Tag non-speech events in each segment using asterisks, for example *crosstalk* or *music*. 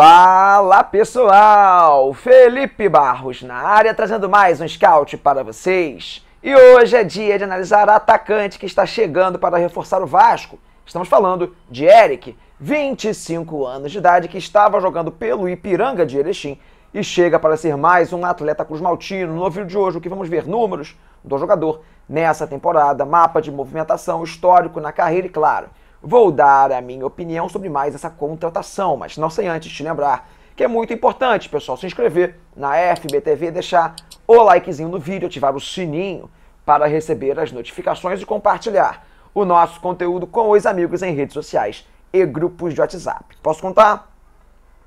Fala pessoal, Felipe Barros na área trazendo mais um scout para vocês. E hoje é dia de analisar atacante que está chegando para reforçar o Vasco. Estamos falando de Eric, 25 anos de idade, que estava jogando pelo Ipiranga de Erechim e chega para ser mais um atleta cruzmaltino. No vídeo de hoje, o que vamos ver números do jogador nessa temporada, mapa de movimentação, histórico na carreira e, claro, Vou dar a minha opinião sobre mais essa contratação, mas não sem antes te lembrar que é muito importante, pessoal, se inscrever na FBTV, deixar o likezinho no vídeo, ativar o sininho para receber as notificações e compartilhar o nosso conteúdo com os amigos em redes sociais e grupos de WhatsApp. Posso contar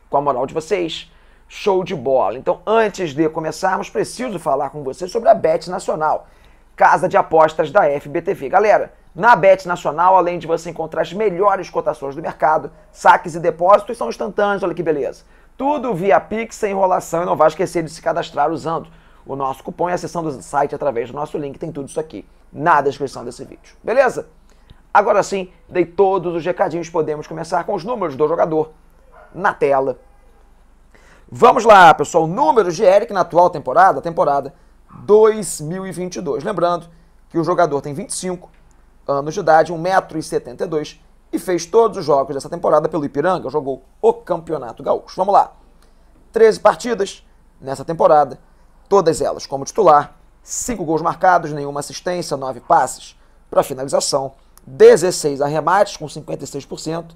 com a moral de vocês? Show de bola! Então, antes de começarmos, preciso falar com vocês sobre a Bet Nacional, casa de apostas da FBTV. Galera, na Bet Nacional, além de você encontrar as melhores cotações do mercado, saques e depósitos são instantâneos, olha que beleza. Tudo via Pix, sem enrolação e não vai esquecer de se cadastrar usando o nosso cupom e acessando o site através do nosso link, tem tudo isso aqui na descrição desse vídeo. Beleza? Agora sim, dei todos os recadinhos, podemos começar com os números do jogador na tela. Vamos lá, pessoal, números de Eric na atual temporada, temporada 2022. Lembrando que o jogador tem 25 anos de idade, 1,72m, e fez todos os jogos dessa temporada pelo Ipiranga, jogou o Campeonato Gaúcho. Vamos lá. 13 partidas nessa temporada, todas elas como titular, 5 gols marcados, nenhuma assistência, 9 passes para finalização, 16 arremates com 56%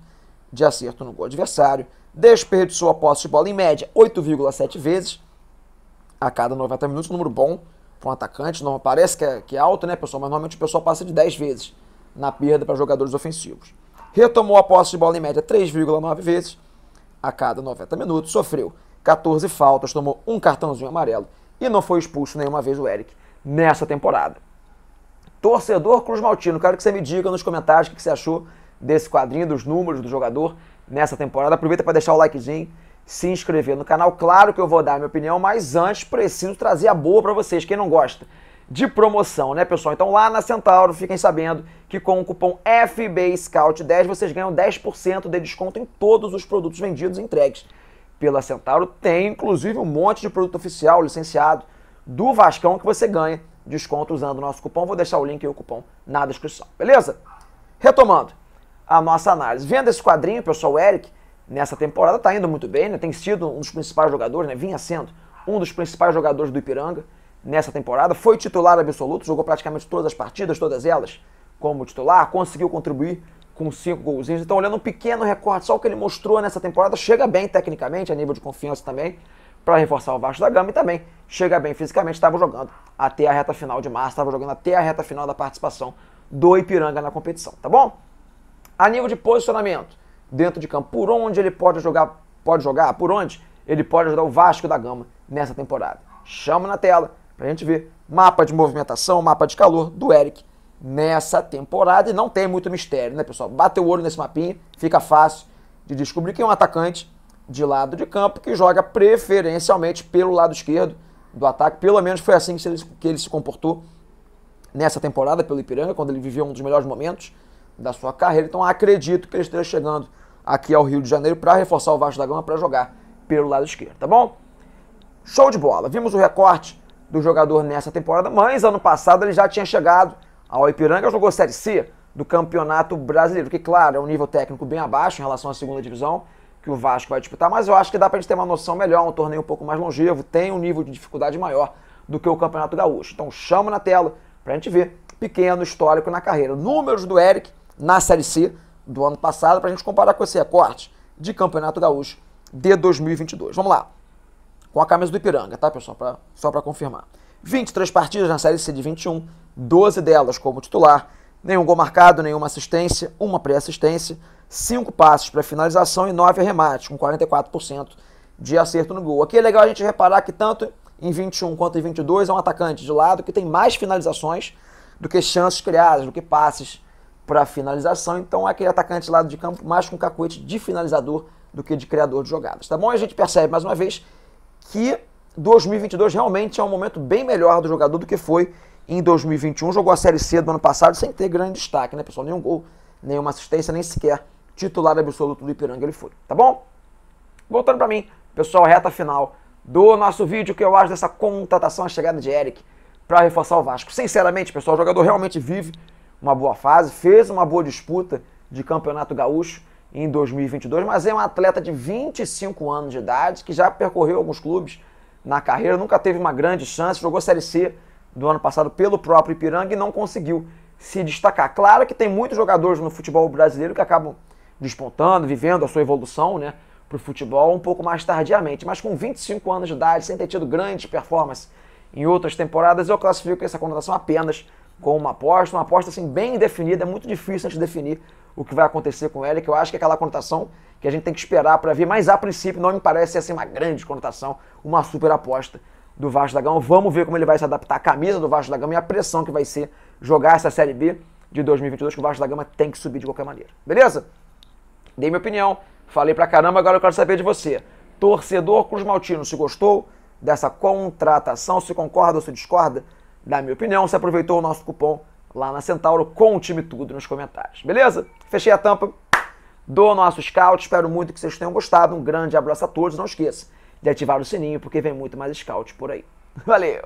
de acerto no gol adversário, desperdiçou a posse de bola em média 8,7 vezes a cada 90 minutos, um número bom para um atacante, não parece que é, que é, alto, né, pessoal? Mas normalmente o pessoal passa de 10 vezes na perda para jogadores ofensivos. Retomou a posse de bola em média 3,9 vezes a cada 90 minutos, sofreu 14 faltas, tomou um cartãozinho amarelo e não foi expulso nenhuma vez o Eric nessa temporada. Torcedor Cruz Maltino, quero que você me diga nos comentários o que você achou desse quadrinho, dos números do jogador nessa temporada. Aproveita para deixar o likezinho se inscrever no canal. Claro que eu vou dar minha opinião, mas antes preciso trazer a boa para vocês. Quem não gosta de promoção, né, pessoal? Então lá na Centauro, fiquem sabendo que com o cupom Scout 10 vocês ganham 10% de desconto em todos os produtos vendidos e entregues pela Centauro. Tem inclusive um monte de produto oficial licenciado do Vascão que você ganha desconto usando o nosso cupom. Vou deixar o link e o cupom na descrição, beleza? Retomando a nossa análise. Vendo esse quadrinho, pessoal, o Eric nessa temporada, está indo muito bem, né? tem sido um dos principais jogadores, né? vinha sendo um dos principais jogadores do Ipiranga nessa temporada, foi titular absoluto, jogou praticamente todas as partidas, todas elas como titular, conseguiu contribuir com cinco golzinhos. Então, olhando um pequeno recorde só o que ele mostrou nessa temporada, chega bem tecnicamente, a nível de confiança também, para reforçar o Vasco da Gama e também chega bem fisicamente, estava jogando até a reta final de março, estava jogando até a reta final da participação do Ipiranga na competição, tá bom? A nível de posicionamento, dentro de campo. Por onde ele pode jogar, pode jogar, por onde ele pode ajudar o Vasco da Gama nessa temporada. Chama na tela para a gente ver mapa de movimentação, mapa de calor do Eric nessa temporada. E não tem muito mistério, né, pessoal? Bate o olho nesse mapinha, fica fácil de descobrir que é um atacante de lado de campo que joga preferencialmente pelo lado esquerdo do ataque. Pelo menos foi assim que ele, que ele se comportou nessa temporada pelo Ipiranga, quando ele viveu um dos melhores momentos da sua carreira. Então acredito que ele esteja chegando aqui ao Rio de Janeiro para reforçar o Vasco da Gama para jogar pelo lado esquerdo, tá bom? Show de bola. Vimos o recorte do jogador nessa temporada, mas ano passado ele já tinha chegado ao Ipiranga, jogou Série C do Campeonato Brasileiro, que claro, é um nível técnico bem abaixo em relação à segunda divisão que o Vasco vai disputar, mas eu acho que dá pra gente ter uma noção melhor, um torneio um pouco mais longevo, tem um nível de dificuldade maior do que o Campeonato Gaúcho. Então chama na tela pra gente ver pequeno histórico na carreira. Números do Eric na Série C do ano passado para a gente comparar com esse recorte de Campeonato Gaúcho de 2022. Vamos lá. Com a camisa do Ipiranga, tá, pessoal? Pra, só para confirmar. 23 partidas na Série C de 21, 12 delas como titular, nenhum gol marcado, nenhuma assistência, uma pré-assistência, 5 passes para finalização e 9 remates, com 44% de acerto no gol. Aqui é legal a gente reparar que tanto em 21 quanto em 22 é um atacante de lado que tem mais finalizações do que chances criadas, do que passes para finalização. Então, é aquele atacante lado de campo mais com cacuete de finalizador do que de criador de jogadas, tá bom? a gente percebe mais uma vez que 2022 realmente é um momento bem melhor do jogador do que foi em 2021. Jogou a Série C do ano passado sem ter grande destaque, né, pessoal? Nenhum gol, nenhuma assistência, nem sequer titular absoluto do Ipiranga ele foi, tá bom? Voltando para mim, pessoal, reta final do nosso vídeo, que eu acho dessa contratação, a chegada de Eric para reforçar o Vasco. Sinceramente, pessoal, o jogador realmente vive uma boa fase, fez uma boa disputa de Campeonato Gaúcho em 2022, mas é um atleta de 25 anos de idade que já percorreu alguns clubes na carreira, nunca teve uma grande chance, jogou Série C do ano passado pelo próprio Ipiranga e não conseguiu se destacar. Claro que tem muitos jogadores no futebol brasileiro que acabam despontando, vivendo a sua evolução né, para o futebol um pouco mais tardiamente, mas com 25 anos de idade, sem ter tido grandes performances em outras temporadas, eu classifico essa conotação apenas com uma aposta, uma aposta assim bem definida, é muito difícil a gente definir o que vai acontecer com ela, que eu acho que é aquela conotação que a gente tem que esperar para ver, mas a princípio não me parece assim uma grande conotação, uma super aposta do Vasco da Gama. Vamos ver como ele vai se adaptar à camisa do Vasco da Gama e a pressão que vai ser jogar essa Série B de 2022, que o Vasco da Gama tem que subir de qualquer maneira. Beleza? Dei minha opinião, falei pra caramba, agora eu quero saber de você. Torcedor Cruz Maltino, se gostou dessa contratação, se concorda ou se discorda? da minha opinião. Se aproveitou o nosso cupom lá na Centauro, conte-me tudo nos comentários. Beleza? Fechei a tampa do nosso scout. Espero muito que vocês tenham gostado. Um grande abraço a todos. Não esqueça de ativar o sininho porque vem muito mais scout por aí. *laughs* Valeu!